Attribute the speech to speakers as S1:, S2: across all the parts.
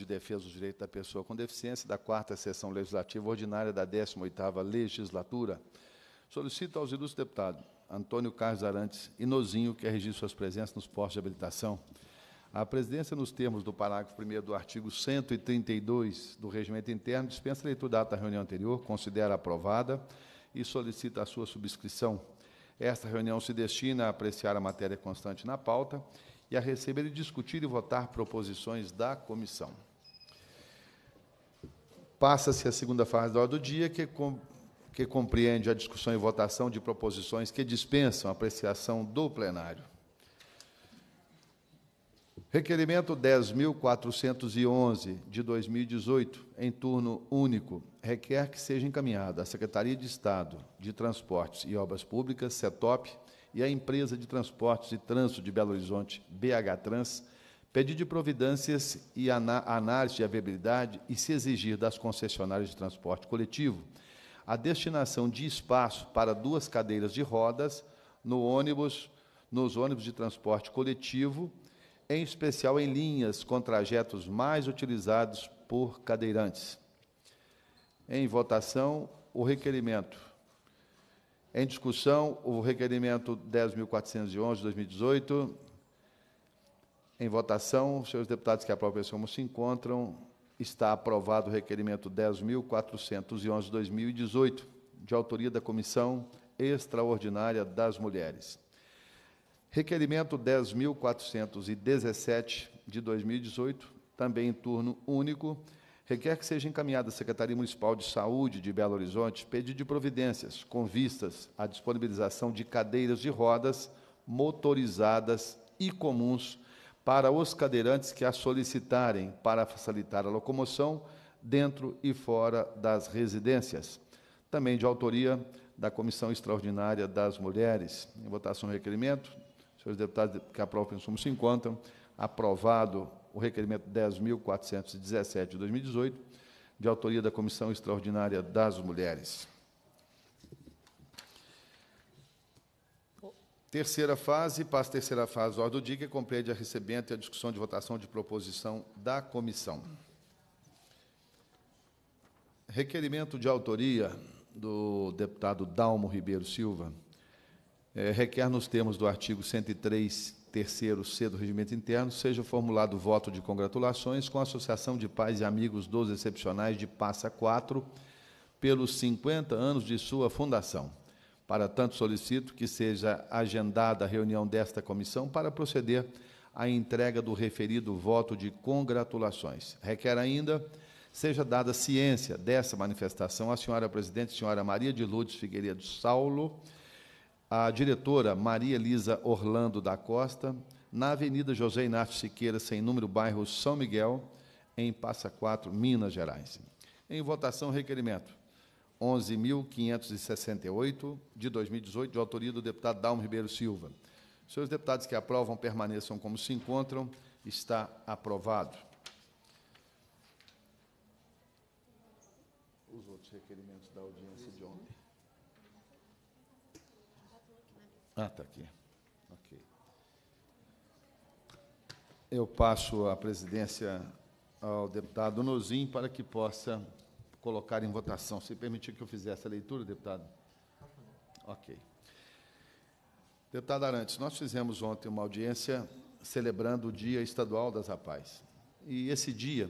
S1: de Defesa dos Direitos da Pessoa com Deficiência da 4 Sessão Legislativa Ordinária da 18ª Legislatura. Solicito aos ilustres deputados Antônio Carlos Arantes e Nozinho que registre suas presenças nos postos de habilitação. A presidência, nos termos do parágrafo 1 do artigo 132 do Regimento Interno, dispensa a leitura da data da reunião anterior, considera aprovada e solicita a sua subscrição. Esta reunião se destina a apreciar a matéria constante na pauta e a receber e discutir e votar proposições da comissão. Passa-se a segunda fase da hora do dia, que, com, que compreende a discussão e votação de proposições que dispensam a apreciação do plenário. Requerimento 10.411 de 2018, em turno único, requer que seja encaminhada à Secretaria de Estado de Transportes e Obras Públicas, CETOP, e à Empresa de Transportes e Trânsito de Belo Horizonte, BH Trans, Pedido de providências e análise de viabilidade e se exigir das concessionárias de transporte coletivo a destinação de espaço para duas cadeiras de rodas no ônibus, nos ônibus de transporte coletivo, em especial em linhas com trajetos mais utilizados por cadeirantes. Em votação, o requerimento. Em discussão, o requerimento 10.411 de 2018. Em votação, os senhores deputados que aprovam como se encontram, está aprovado o requerimento 10.411 de 2018, de autoria da Comissão Extraordinária das Mulheres. Requerimento 10.417 de 2018, também em turno único, requer que seja encaminhada à Secretaria Municipal de Saúde de Belo Horizonte pedido de providências com vistas à disponibilização de cadeiras de rodas motorizadas e comuns para os cadeirantes que a solicitarem para facilitar a locomoção dentro e fora das residências. Também de autoria da Comissão Extraordinária das Mulheres. Em votação, o requerimento. Senhores deputados que aprovam, como se encontram. Aprovado o requerimento 10.417 de 2018, de autoria da Comissão Extraordinária das Mulheres. Terceira fase, passa a terceira fase, ordem do dia que compreende a recebente e a discussão de votação de proposição da comissão. Requerimento de autoria do deputado Dalmo Ribeiro Silva é, requer, nos termos do artigo 103, terceiro C do Regimento Interno, seja formulado voto de congratulações com a Associação de Pais e Amigos dos Excepcionais de Passa 4 pelos 50 anos de sua fundação. Para tanto, solicito que seja agendada a reunião desta comissão para proceder à entrega do referido voto de congratulações. Requer ainda seja dada ciência dessa manifestação à senhora presidente, senhora Maria de Lourdes Figueiredo Saulo, à diretora Maria Elisa Orlando da Costa, na Avenida José Inácio Siqueira, sem número, bairro São Miguel, em Passa Quatro, Minas Gerais. Em votação, requerimento. 11.568, de 2018, de autoria do deputado Dalmo Ribeiro Silva. Os senhores deputados que aprovam, permaneçam como se encontram. Está aprovado. Os outros requerimentos da audiência de ontem. Ah, está aqui. Ok. Eu passo a presidência ao deputado Nozim para que possa colocar em votação. Se permitir que eu fizesse a leitura, deputado? Ok. Deputado Arantes, nós fizemos ontem uma audiência celebrando o Dia Estadual das Rapazes. E esse dia,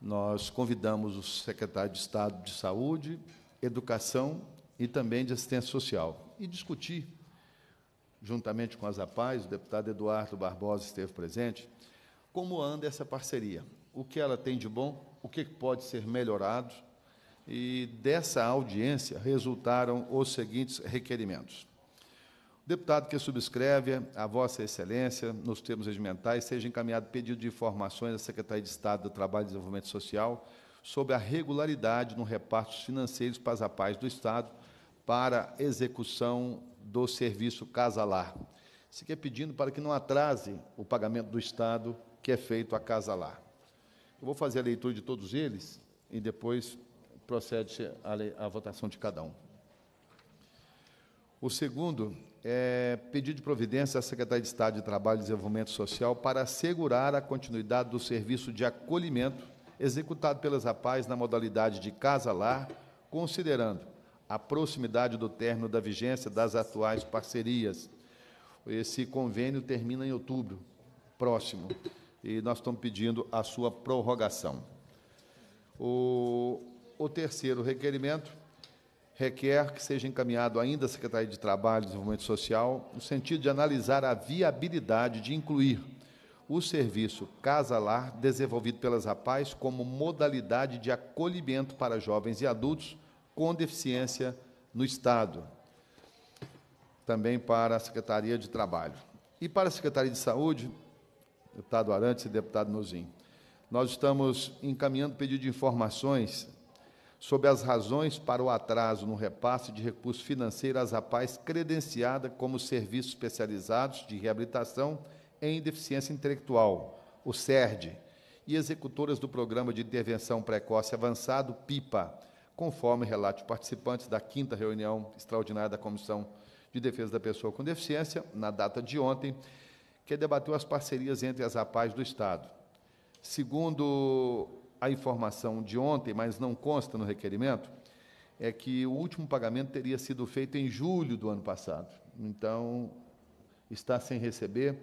S1: nós convidamos o secretário de Estado de Saúde, Educação e também de Assistência Social e discutir, juntamente com as rapaz, o deputado Eduardo Barbosa esteve presente, como anda essa parceria o que ela tem de bom, o que pode ser melhorado. E dessa audiência resultaram os seguintes requerimentos. O deputado que subscreve a Vossa Excelência, nos termos regimentais, seja encaminhado pedido de informações à Secretaria de Estado do Trabalho e Desenvolvimento Social sobre a regularidade no reparto financeiros para as APAES do Estado para execução do serviço casalar. Isso aqui é pedindo para que não atrase o pagamento do Estado que é feito a casalar. Eu vou fazer a leitura de todos eles e depois procede à votação de cada um. O segundo é pedido de providência à Secretaria de Estado de Trabalho e Desenvolvimento Social para assegurar a continuidade do serviço de acolhimento executado pelas rapazes na modalidade de casa-lar, considerando a proximidade do término da vigência das atuais parcerias. Esse convênio termina em outubro próximo e nós estamos pedindo a sua prorrogação. O, o terceiro requerimento requer que seja encaminhado ainda à Secretaria de Trabalho e Desenvolvimento Social, no sentido de analisar a viabilidade de incluir o serviço Casa-Lar, desenvolvido pelas Rapaz, como modalidade de acolhimento para jovens e adultos com deficiência no Estado, também para a Secretaria de Trabalho. E para a Secretaria de Saúde, deputado Arantes e deputado Nozim. Nós estamos encaminhando pedido de informações sobre as razões para o atraso no repasse de recursos financeiros às APAES credenciada como Serviços Especializados de Reabilitação em Deficiência Intelectual, o SERD, e executoras do Programa de Intervenção Precoce Avançado, PIPA, conforme relato de participantes da quinta reunião extraordinária da Comissão de Defesa da Pessoa com Deficiência, na data de ontem, que debateu as parcerias entre as APAs do Estado. Segundo a informação de ontem, mas não consta no requerimento, é que o último pagamento teria sido feito em julho do ano passado. Então, está sem receber.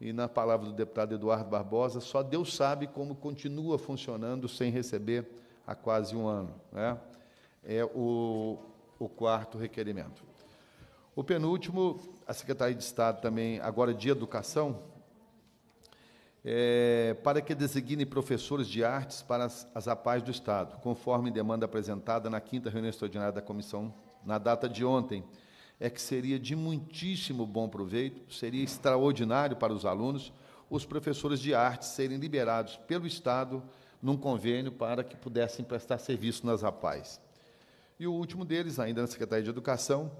S1: E na palavra do deputado Eduardo Barbosa, só Deus sabe como continua funcionando sem receber há quase um ano. Né? É o, o quarto requerimento. O penúltimo a Secretaria de Estado também, agora de Educação, é, para que designe professores de artes para as, as do Estado, conforme demanda apresentada na quinta reunião extraordinária da comissão, na data de ontem. É que seria de muitíssimo bom proveito, seria extraordinário para os alunos, os professores de artes serem liberados pelo Estado num convênio para que pudessem prestar serviço nas APAs. E o último deles, ainda na Secretaria de Educação,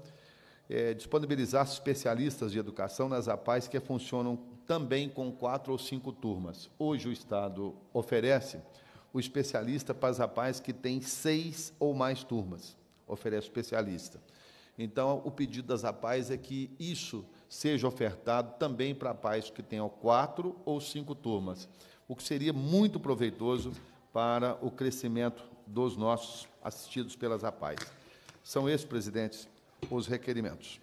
S1: é, disponibilizar especialistas de educação nas APAES que funcionam também com quatro ou cinco turmas. Hoje o Estado oferece o especialista para as APAES que tem seis ou mais turmas, oferece especialista. Então, o pedido das APAES é que isso seja ofertado também para APAES que tenham quatro ou cinco turmas, o que seria muito proveitoso para o crescimento dos nossos assistidos pelas APAES. São esses, presidentes, os requerimentos.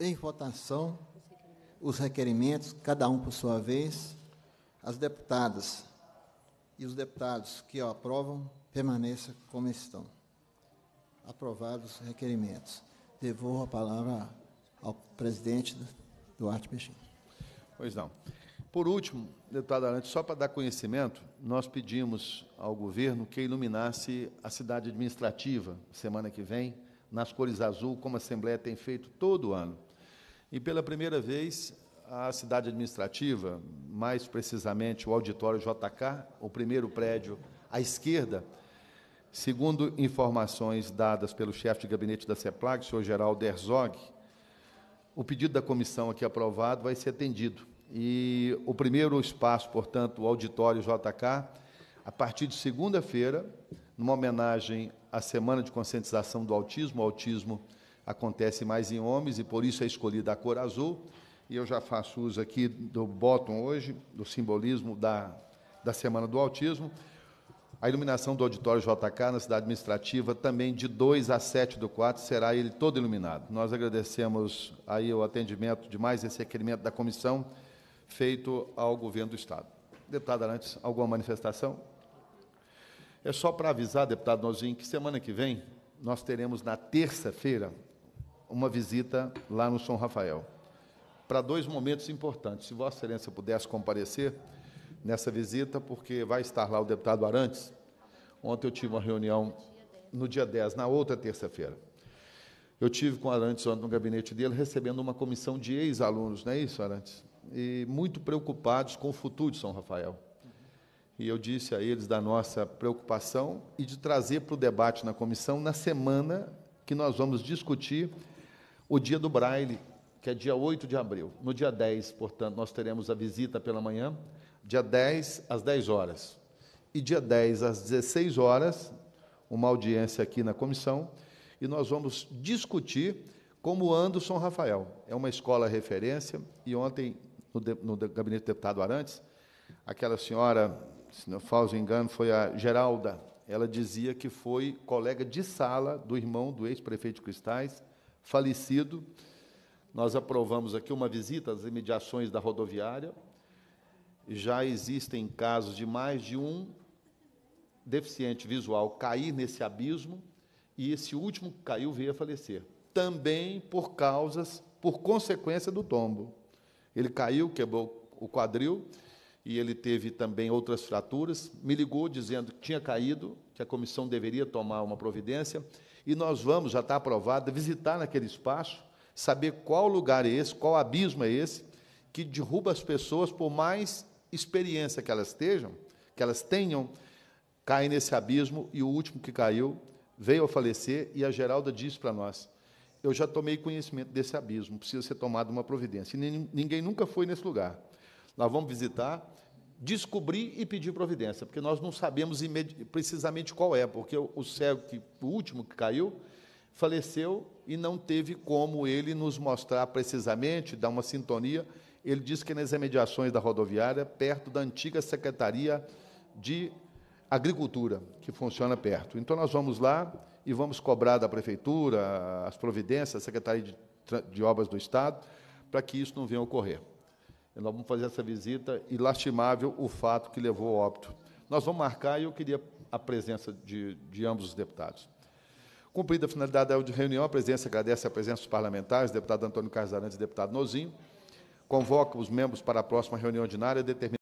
S1: Em votação, os requerimentos, cada um por sua vez. As deputadas e os deputados que o aprovam, permaneçam como estão. Aprovados os requerimentos. Devolvo a palavra ao presidente Duarte Peixinho. Pois não. Por último, deputado Arantes, só para dar conhecimento, nós pedimos ao governo que iluminasse a cidade administrativa semana que vem, nas cores azul, como a Assembleia tem feito todo ano. E pela primeira vez, a cidade administrativa, mais precisamente o auditório JK, o primeiro prédio à esquerda, segundo informações dadas pelo chefe de gabinete da CEPLAG, o senhor Geraldo Herzog, o pedido da comissão aqui aprovado vai ser atendido. E o primeiro espaço, portanto, o auditório JK, a partir de segunda-feira, numa homenagem à Semana de Conscientização do Autismo. O autismo acontece mais em homens e por isso é escolhida a cor azul. E eu já faço uso aqui do bottom hoje, do simbolismo da, da Semana do Autismo. A iluminação do auditório JK na cidade administrativa também de 2 a 7 do 4 será ele todo iluminado. Nós agradecemos aí o atendimento de mais esse requerimento da comissão feito ao governo do estado. Deputada Arantes, alguma manifestação? É só para avisar, deputado Nozinho, que semana que vem nós teremos na terça-feira uma visita lá no São Rafael para dois momentos importantes. Se Vossa Excelência pudesse comparecer, nessa visita, porque vai estar lá o deputado Arantes. Ontem eu tive uma reunião no dia 10, na outra terça-feira. Eu tive com o Arantes ontem no gabinete dele, recebendo uma comissão de ex-alunos, não é isso, Arantes? E muito preocupados com o futuro de São Rafael. E eu disse a eles da nossa preocupação e de trazer para o debate na comissão na semana que nós vamos discutir o dia do Braille, que é dia 8 de abril. No dia 10, portanto, nós teremos a visita pela manhã, dia 10 às 10 horas. E dia 10 às 16 horas, uma audiência aqui na comissão, e nós vamos discutir como anda o São Rafael. É uma escola referência, e ontem, no, de, no gabinete do deputado Arantes, aquela senhora, se não falso engano, foi a Geralda, ela dizia que foi colega de sala do irmão do ex-prefeito de Cristais, falecido. Nós aprovamos aqui uma visita às imediações da rodoviária, já existem casos de mais de um deficiente visual cair nesse abismo e esse último que caiu veio a falecer, também por causas, por consequência do tombo. Ele caiu, quebrou o quadril e ele teve também outras fraturas. Me ligou dizendo que tinha caído, que a comissão deveria tomar uma providência e nós vamos, já está aprovado, visitar naquele espaço, saber qual lugar é esse, qual abismo é esse que derruba as pessoas por mais experiência que elas estejam, que elas tenham, caem nesse abismo e o último que caiu veio a falecer e a Geralda disse para nós: "Eu já tomei conhecimento desse abismo, precisa ser tomada uma providência". E ninguém nunca foi nesse lugar. Nós vamos visitar, descobrir e pedir providência, porque nós não sabemos precisamente qual é, porque o cego que o último que caiu faleceu e não teve como ele nos mostrar precisamente, dar uma sintonia ele diz que nas imediações da rodoviária, perto da antiga Secretaria de Agricultura, que funciona perto. Então, nós vamos lá e vamos cobrar da Prefeitura, as providências, a Secretaria de, de Obras do Estado, para que isso não venha a ocorrer. E nós vamos fazer essa visita e lastimável o fato que levou ao óbito. Nós vamos marcar e eu queria a presença de, de ambos os deputados. Cumprida a finalidade da reunião, a presidência agradece a presença dos parlamentares, deputado Antônio Carlos Arantes e deputado Nozinho. Convoca os membros para a próxima reunião ordinária, determina